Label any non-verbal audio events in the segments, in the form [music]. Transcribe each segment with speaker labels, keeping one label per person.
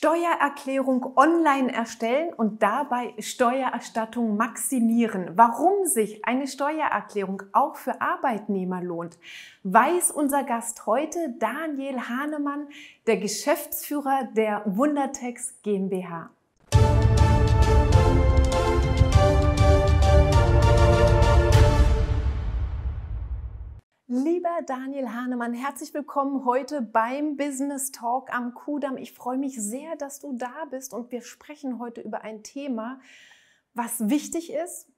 Speaker 1: Steuererklärung online erstellen und dabei Steuererstattung maximieren. Warum sich eine Steuererklärung auch für Arbeitnehmer lohnt, weiß unser Gast heute Daniel Hahnemann, der Geschäftsführer der Wundertex GmbH. Lieber Daniel Hahnemann, herzlich willkommen heute beim Business Talk am Kudamm. Ich freue mich sehr, dass du da bist und wir sprechen heute über ein Thema, was wichtig ist,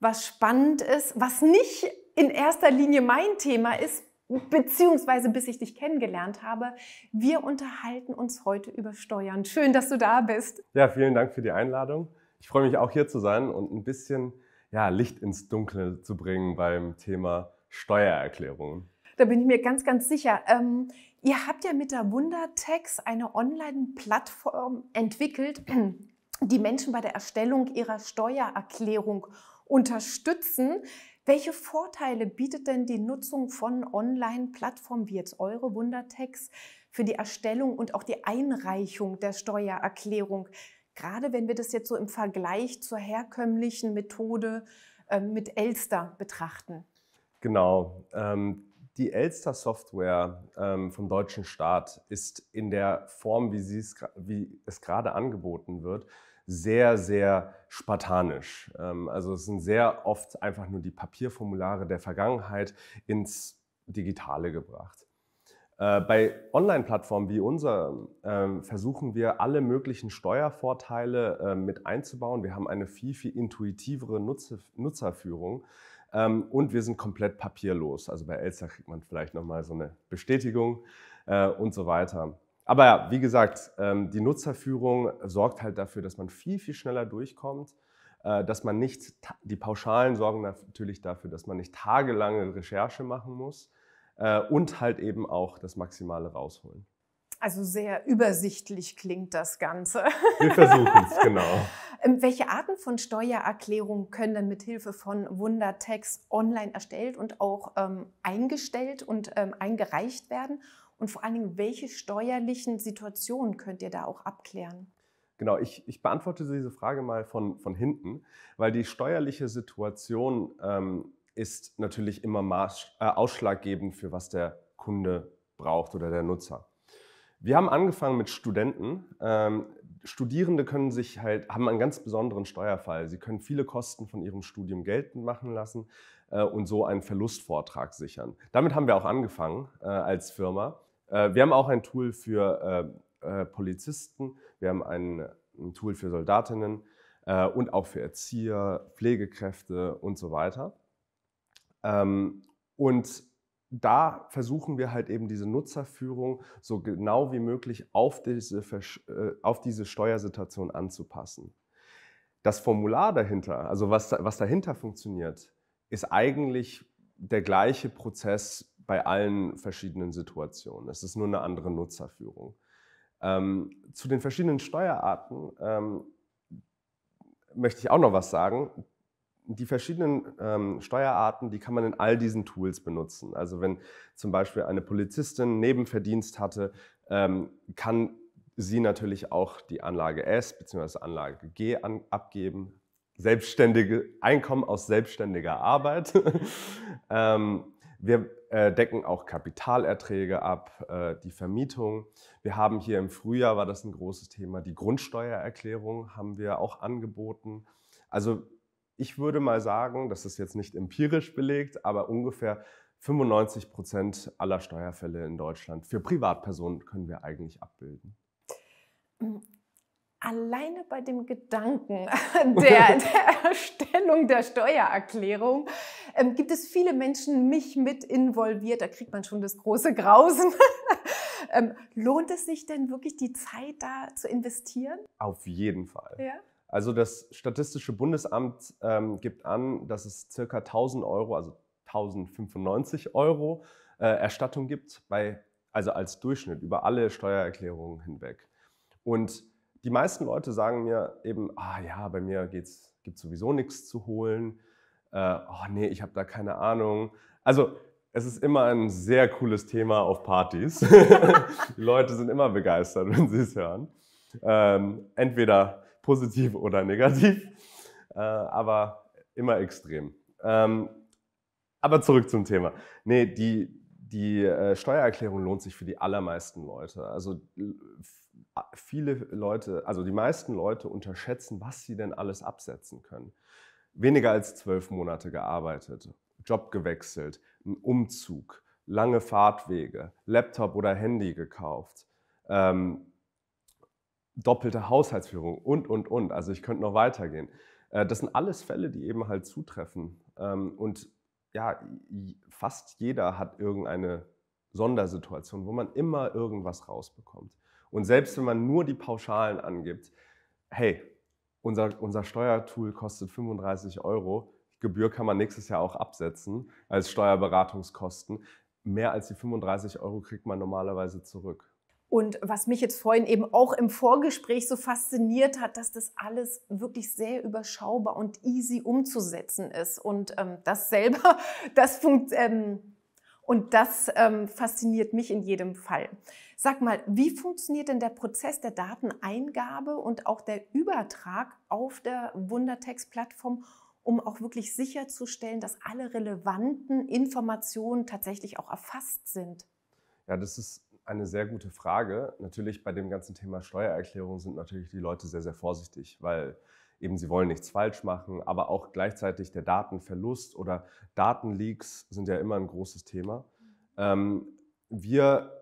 Speaker 1: was spannend ist, was nicht in erster Linie mein Thema ist, beziehungsweise bis ich dich kennengelernt habe. Wir unterhalten uns heute über Steuern. Schön, dass du da bist.
Speaker 2: Ja, vielen Dank für die Einladung. Ich freue mich auch hier zu sein und ein bisschen ja, Licht ins Dunkle zu bringen beim Thema Steuererklärungen. Da
Speaker 1: bin ich mir ganz, ganz sicher. Ähm, ihr habt ja mit der Wundertax eine Online-Plattform entwickelt, die Menschen bei der Erstellung ihrer Steuererklärung unterstützen. Welche Vorteile bietet denn die Nutzung von Online-Plattformen wie jetzt eure Wundertax für die Erstellung und auch die Einreichung der Steuererklärung? Gerade wenn wir das jetzt so im Vergleich zur herkömmlichen Methode äh, mit Elster betrachten.
Speaker 2: Genau. Ähm, die Elster Software ähm, vom deutschen Staat ist in der Form, wie, sie es, wie es gerade angeboten wird, sehr, sehr spartanisch. Ähm, also es sind sehr oft einfach nur die Papierformulare der Vergangenheit ins Digitale gebracht. Äh, bei Online-Plattformen wie unserer ähm, versuchen wir, alle möglichen Steuervorteile ähm, mit einzubauen. Wir haben eine viel, viel intuitivere Nutzerführung. Ähm, und wir sind komplett papierlos. Also bei Elster kriegt man vielleicht nochmal so eine Bestätigung äh, und so weiter. Aber ja, wie gesagt, ähm, die Nutzerführung sorgt halt dafür, dass man viel, viel schneller durchkommt, äh, dass man nicht, die Pauschalen sorgen natürlich dafür, dass man nicht tagelange Recherche machen muss äh, und halt eben auch das Maximale rausholen.
Speaker 1: Also sehr übersichtlich klingt das Ganze.
Speaker 2: [laughs] Wir versuchen es, genau.
Speaker 1: Ähm, welche Arten von Steuererklärungen können denn mit Hilfe von Wundertext online erstellt und auch ähm, eingestellt und ähm, eingereicht werden? Und vor allen Dingen, welche steuerlichen Situationen könnt ihr da auch abklären?
Speaker 2: Genau, ich, ich beantworte diese Frage mal von, von hinten, weil die steuerliche Situation ähm, ist natürlich immer maß, äh, ausschlaggebend für was der Kunde braucht oder der Nutzer. Wir haben angefangen mit Studenten. Ähm, Studierende können sich halt, haben einen ganz besonderen Steuerfall. Sie können viele Kosten von ihrem Studium geltend machen lassen äh, und so einen Verlustvortrag sichern. Damit haben wir auch angefangen äh, als Firma. Äh, wir haben auch ein Tool für äh, äh, Polizisten, wir haben ein, ein Tool für Soldatinnen äh, und auch für Erzieher, Pflegekräfte und so weiter. Ähm, und da versuchen wir halt eben diese Nutzerführung so genau wie möglich auf diese, äh, auf diese Steuersituation anzupassen. Das Formular dahinter, also was, was dahinter funktioniert, ist eigentlich der gleiche Prozess bei allen verschiedenen Situationen. Es ist nur eine andere Nutzerführung. Ähm, zu den verschiedenen Steuerarten ähm, möchte ich auch noch was sagen die verschiedenen ähm, Steuerarten, die kann man in all diesen Tools benutzen. Also wenn zum Beispiel eine Polizistin Nebenverdienst hatte, ähm, kann sie natürlich auch die Anlage S bzw. Anlage G an, abgeben. Selbstständige Einkommen aus selbstständiger Arbeit. [laughs] ähm, wir äh, decken auch Kapitalerträge ab, äh, die Vermietung. Wir haben hier im Frühjahr, war das ein großes Thema, die Grundsteuererklärung haben wir auch angeboten. Also ich würde mal sagen, das ist jetzt nicht empirisch belegt, aber ungefähr 95 Prozent aller Steuerfälle in Deutschland für Privatpersonen können wir eigentlich abbilden.
Speaker 1: Hm, alleine bei dem Gedanken [laughs] der, [laughs] der Erstellung der Steuererklärung ähm, gibt es viele Menschen, mich mit involviert, da kriegt man schon das große Grausen. [laughs] ähm, lohnt es sich denn wirklich, die Zeit da zu investieren?
Speaker 2: Auf jeden Fall. Ja? Also das Statistische Bundesamt ähm, gibt an, dass es ca. 1000 Euro, also 1095 Euro äh, Erstattung gibt, bei, also als Durchschnitt über alle Steuererklärungen hinweg. Und die meisten Leute sagen mir eben, ah ja, bei mir gibt es sowieso nichts zu holen. Äh, oh nee, ich habe da keine Ahnung. Also es ist immer ein sehr cooles Thema auf Partys. [laughs] die Leute sind immer begeistert, wenn sie es hören. Ähm, entweder positiv [laughs] oder negativ, äh, aber immer extrem. Ähm, aber zurück zum Thema. Nee, die, die äh, Steuererklärung lohnt sich für die allermeisten Leute. Also äh, viele Leute, also die meisten Leute unterschätzen, was sie denn alles absetzen können. Weniger als zwölf Monate gearbeitet, Job gewechselt, ein Umzug, lange Fahrtwege, Laptop oder Handy gekauft, ähm, doppelte Haushaltsführung und, und, und. Also ich könnte noch weitergehen. Äh, das sind alles Fälle, die eben halt zutreffen. Ähm, und ja, fast jeder hat irgendeine Sondersituation, wo man immer irgendwas rausbekommt. Und selbst wenn man nur die Pauschalen angibt, hey, unser, unser Steuertool kostet 35 Euro, Gebühr kann man nächstes Jahr auch absetzen als Steuerberatungskosten. Mehr als die 35 Euro kriegt man normalerweise zurück.
Speaker 1: Und was mich jetzt vorhin eben auch im Vorgespräch so fasziniert hat, dass das alles wirklich sehr überschaubar und easy umzusetzen ist. Und ähm, das selber, [laughs] das funktioniert. Ähm, und das ähm, fasziniert mich in jedem Fall. Sag mal, wie funktioniert denn der Prozess der Dateneingabe und auch der Übertrag auf der Wundertext-Plattform, um auch wirklich sicherzustellen, dass alle relevanten Informationen tatsächlich auch erfasst
Speaker 2: sind? Ja, das ist eine sehr gute Frage. Natürlich bei dem ganzen Thema Steuererklärung sind natürlich die Leute sehr, sehr vorsichtig, weil eben sie wollen nichts falsch machen, aber auch gleichzeitig der Datenverlust oder Datenleaks sind ja immer ein großes Thema. Ähm, wir,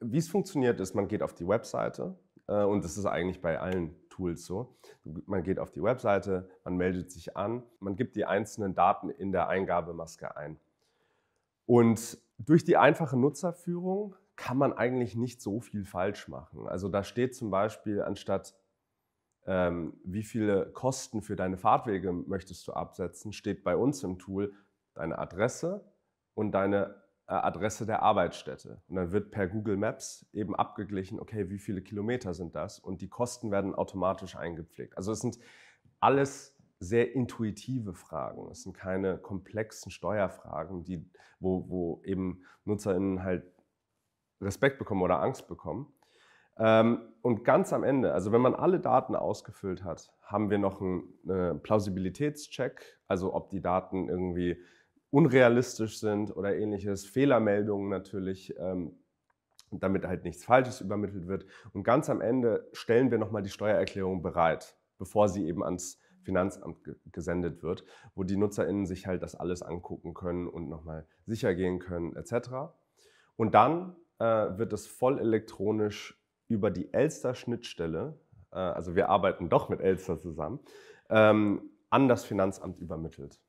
Speaker 2: wie es funktioniert ist, man geht auf die Webseite äh, und das ist eigentlich bei allen Tools so. Man geht auf die Webseite, man meldet sich an, man gibt die einzelnen Daten in der Eingabemaske ein. Und durch die einfache Nutzerführung kann man eigentlich nicht so viel falsch machen. Also da steht zum Beispiel anstatt ähm, wie viele Kosten für deine Fahrtwege möchtest du absetzen, steht bei uns im Tool deine Adresse und deine äh, Adresse der Arbeitsstätte. Und dann wird per Google Maps eben abgeglichen, okay, wie viele Kilometer sind das? Und die Kosten werden automatisch eingepflegt. Also es sind alles sehr intuitive Fragen. Es sind keine komplexen Steuerfragen, die, wo, wo eben NutzerInnen halt Respekt bekommen oder Angst bekommen. Ähm, und ganz am Ende, also wenn man alle Daten ausgefüllt hat, haben wir noch einen äh, Plausibilitätscheck, also ob die Daten irgendwie unrealistisch sind oder ähnliches, Fehlermeldungen natürlich, ähm, damit halt nichts Falsches übermittelt wird. Und ganz am Ende stellen wir nochmal die Steuererklärung bereit, bevor sie eben ans Finanzamt gesendet wird, wo die NutzerInnen sich halt das alles angucken können und nochmal sicher gehen können, etc. Und dann äh, wird es voll elektronisch über die Elster-Schnittstelle, äh, also wir arbeiten doch mit Elster zusammen, ähm, an das Finanzamt übermittelt.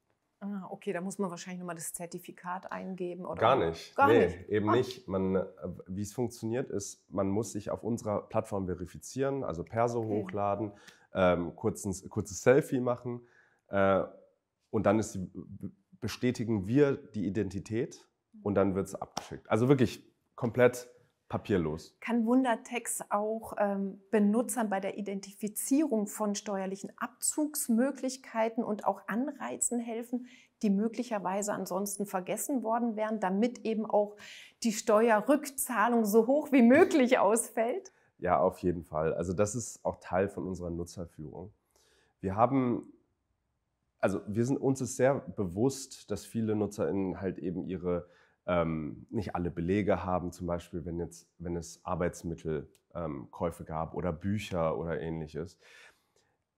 Speaker 1: Ah, okay, da muss man wahrscheinlich nochmal das Zertifikat eingeben oder? Gar nicht. Gar nee, nicht. eben ah. nicht.
Speaker 2: Man, äh, wie es funktioniert, ist, man muss sich auf unserer Plattform verifizieren, also Perso okay. hochladen, ähm, kurzes, kurzes Selfie machen äh, und dann ist die, bestätigen wir die Identität und dann wird es abgeschickt. Also wirklich komplett papierlos.
Speaker 1: Kann Wundertex auch ähm, Benutzern bei der Identifizierung von steuerlichen Abzugsmöglichkeiten und auch Anreizen helfen, die möglicherweise ansonsten vergessen worden wären, damit eben auch die Steuerrückzahlung so hoch wie möglich ausfällt?
Speaker 2: Ja, auf jeden Fall. Also das ist auch Teil von unserer Nutzerführung. Wir haben, also wir sind uns ist sehr bewusst, dass viele NutzerInnen halt eben ihre ähm, nicht alle Belege haben, zum Beispiel wenn, jetzt, wenn es Arbeitsmittelkäufe ähm, gab oder Bücher oder ähnliches.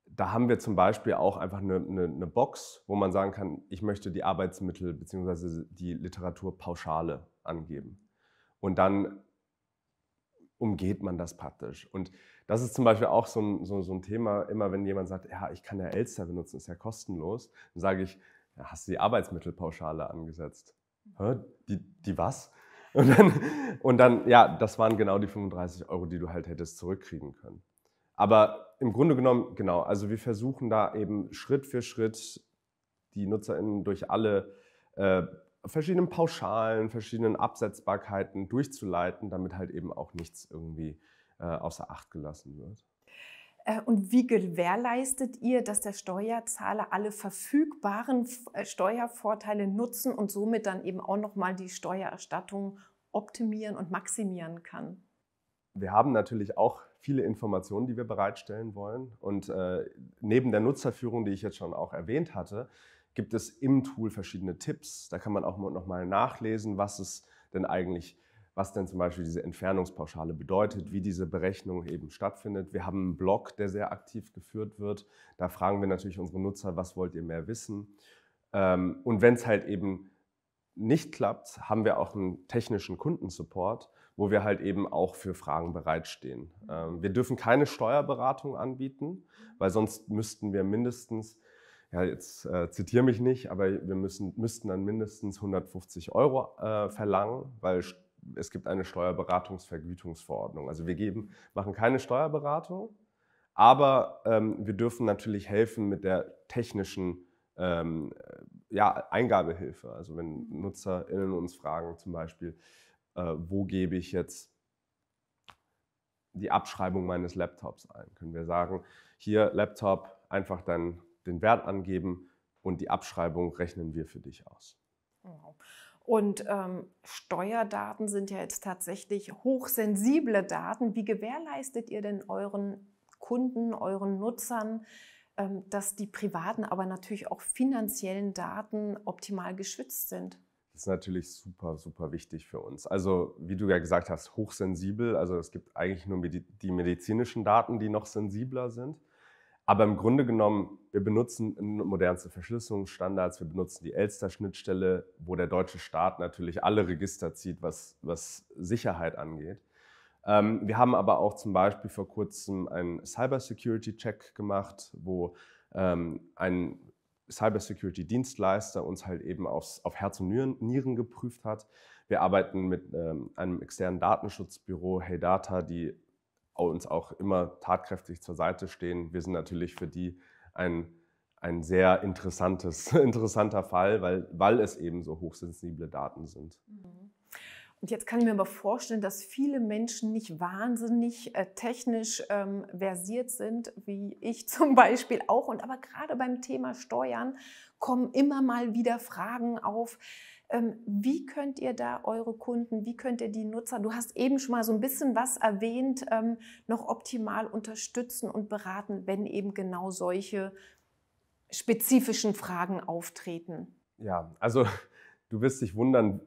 Speaker 2: Da haben wir zum Beispiel auch einfach eine, eine, eine Box, wo man sagen kann, ich möchte die Arbeitsmittel bzw. die Literaturpauschale angeben. Und dann umgeht man das praktisch. Und das ist zum Beispiel auch so ein, so, so ein Thema, immer wenn jemand sagt, ja, ich kann ja Elster benutzen, ist ja kostenlos, dann sage ich, ja, hast du die Arbeitsmittelpauschale angesetzt? die, die was? [laughs] Und dann, und dann, ja, das waren genau die 35 Euro, die du halt hättest zurückkriegen können. Aber im Grunde genommen, genau, also wir versuchen da eben Schritt für Schritt die NutzerInnen durch alle äh, verschiedenen Pauschalen, verschiedenen Absetzbarkeiten durchzuleiten, damit halt eben auch nichts irgendwie äh, außer Acht gelassen wird.
Speaker 1: Äh, und wie gewährleistet ihr, dass der Steuerzahler alle verfügbaren äh, Steuervorteile nutzen und somit dann eben auch nochmal die Steuererstattung optimieren und maximieren kann?
Speaker 2: Wir haben natürlich auch viele Informationen, die wir bereitstellen wollen. Und äh, neben der Nutzerführung, die ich jetzt schon auch erwähnt hatte, gibt es im Tool verschiedene Tipps. Da kann man auch nochmal nachlesen, was es denn eigentlich ist was denn zum Beispiel diese Entfernungspauschale bedeutet, wie diese Berechnung eben stattfindet. Wir haben einen Blog, der sehr aktiv geführt wird. Da fragen wir natürlich unsere Nutzer, was wollt ihr mehr wissen? Ähm, und wenn es halt eben nicht klappt, haben wir auch einen technischen Kundensupport, wo wir halt eben auch für Fragen bereitstehen. Ähm, wir dürfen keine Steuerberatung anbieten, weil sonst müssten wir mindestens ja, jetzt äh, zitiere mich nicht, aber wir müssen, müssten dann mindestens 150 Euro äh, verlangen, weil es gibt eine Steuerberatungsvergütungsverordnung. Also wir geben, machen keine Steuerberatung, aber ähm, wir dürfen natürlich helfen mit der technischen ähm, äh, ja, Eingabehilfe. Also wenn NutzerInnen uns fragen zum Beispiel, äh, wo gebe ich jetzt die Abschreibung meines Laptops ein, können wir sagen, hier Laptop, einfach dann den Wert angeben und die Abschreibung rechnen wir für dich aus.
Speaker 1: Wow. Und ähm, Steuerdaten sind ja jetzt tatsächlich hochsensible Daten. Wie gewährleistet ihr denn euren Kunden, euren Nutzern, ähm, dass die privaten, aber natürlich auch finanziellen Daten optimal geschützt sind?
Speaker 2: Das ist natürlich super, super wichtig für uns. Also, wie du ja gesagt hast, hochsensibel. Also, es gibt eigentlich nur die medizinischen Daten, die noch sensibler sind. Aber im Grunde genommen, wir benutzen modernste Verschlüsselungsstandards, wir benutzen die Elster-Schnittstelle, wo der deutsche Staat natürlich alle Register zieht, was, was Sicherheit angeht. Ähm, wir haben aber auch zum Beispiel vor kurzem einen Cybersecurity-Check gemacht, wo ähm, ein Cybersecurity-Dienstleister uns halt eben aufs, auf Herz und Nieren geprüft hat. Wir arbeiten mit ähm, einem externen Datenschutzbüro, Heydata, die uns auch immer tatkräftig zur Seite stehen. Wir sind natürlich für die ein, ein sehr interessantes, [laughs] interessanter Fall, weil, weil es eben so hochsensible Daten sind. Mhm.
Speaker 1: Und jetzt kann ich mir aber vorstellen, dass viele Menschen nicht wahnsinnig äh, technisch ähm, versiert sind, wie ich [laughs] zum Beispiel auch. Und aber gerade beim Thema Steuern kommen immer mal wieder Fragen auf, ähm, wie könnt ihr da eure Kunden, wie könnt ihr die Nutzer, du hast eben schon mal so ein bisschen was erwähnt, ähm, noch optimal unterstützen und beraten, wenn eben genau solche spezifischen Fragen auftreten?
Speaker 2: Ja, also [laughs] du wirst dich wundern,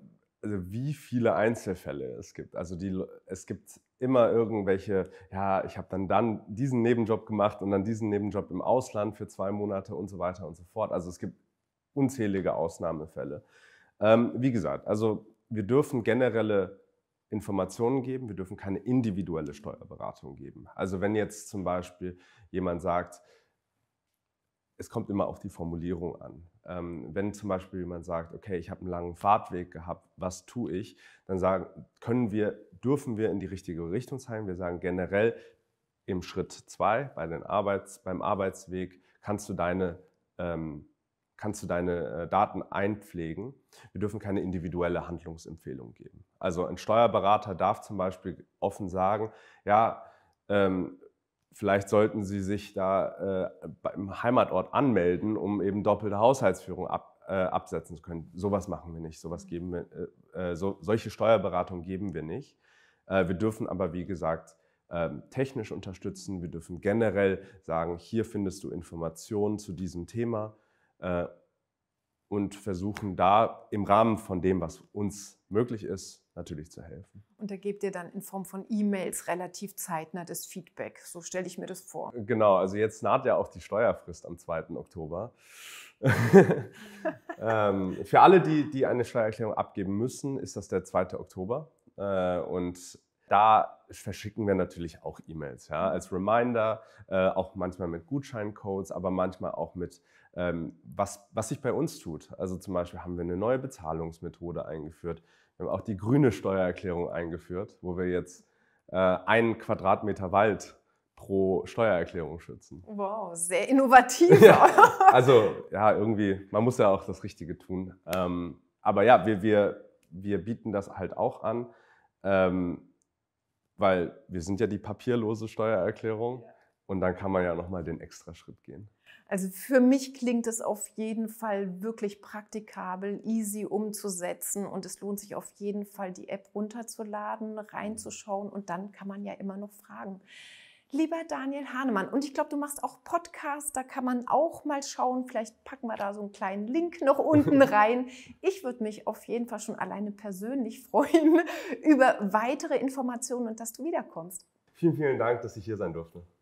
Speaker 2: also wie viele Einzelfälle es gibt. Also die, es gibt immer irgendwelche, ja, ich habe dann, dann diesen Nebenjob gemacht und dann diesen Nebenjob im Ausland für zwei Monate und so weiter und so fort. Also es gibt unzählige Ausnahmefälle. Ähm, wie gesagt, also wir dürfen generelle Informationen geben, wir dürfen keine individuelle Steuerberatung geben. Also wenn jetzt zum Beispiel jemand sagt, es kommt immer auf die Formulierung an. Ähm, wenn zum Beispiel jemand sagt, okay, ich habe einen langen Fahrtweg gehabt, was tue ich? Dann sagen, können wir, dürfen wir in die richtige Richtung zeigen. Wir sagen generell im Schritt 2 bei Arbeits, beim Arbeitsweg kannst du deine ähm, kannst du deine äh, Daten einpflegen. Wir dürfen keine individuelle Handlungsempfehlung geben. Also ein Steuerberater darf zum Beispiel offen sagen, ja, ähm, vielleicht sollten Sie sich da äh, beim Heimatort anmelden, um eben doppelte Haushaltsführung ab, äh, absetzen zu können. Sowas machen wir nicht, sowas geben wir, äh, äh so, solche Steuerberatung geben wir nicht. Äh, wir dürfen aber, wie gesagt, ähm, technisch unterstützen. Wir dürfen generell sagen, hier findest du Informationen zu diesem Thema äh, und versuchen da im Rahmen von dem, was uns möglich ist, natürlich zu helfen.
Speaker 1: Und da gebt ihr dann in Form von E-Mails relativ zeitnah das Feedback. So stelle ich mir das vor.
Speaker 2: Genau, also jetzt naht ja auch die Steuerfrist am 2. Oktober. [laughs] ähm, für alle, die, die eine Steuererklärung abgeben müssen, ist das der 2. Oktober. Äh, und da verschicken wir natürlich auch E-Mails, ja, als Reminder, äh, auch manchmal mit Gutscheincodes, aber manchmal auch mit, ähm, was, was sich bei uns tut. Also zum Beispiel haben wir eine neue Bezahlungsmethode eingeführt. Wir haben auch die grüne Steuererklärung eingeführt, wo wir jetzt äh, einen Quadratmeter Wald pro Steuererklärung schützen.
Speaker 1: Wow, sehr innovativ. [laughs] ja,
Speaker 2: also ja, irgendwie, man muss ja auch das Richtige tun. Ähm, aber ja, wir, wir, wir bieten das halt auch an. Ähm, weil wir sind ja die papierlose Steuererklärung und dann kann man ja nochmal den extra Schritt gehen.
Speaker 1: Also für mich klingt es auf jeden Fall wirklich praktikabel, easy umzusetzen und es lohnt sich auf jeden Fall, die App runterzuladen, mhm. reinzuschauen und dann kann man ja immer noch fragen lieber Daniel Hahnemann. Und ich glaube, du machst auch Podcasts, da kann man auch mal schauen. Vielleicht packen wir da so einen kleinen Link noch [laughs] unten rein. Ich würde mich auf jeden Fall schon alleine persönlich [laughs] freuen über weitere Informationen und dass du wiederkommst.
Speaker 2: Vielen, vielen Dank, dass ich hier sein durfte.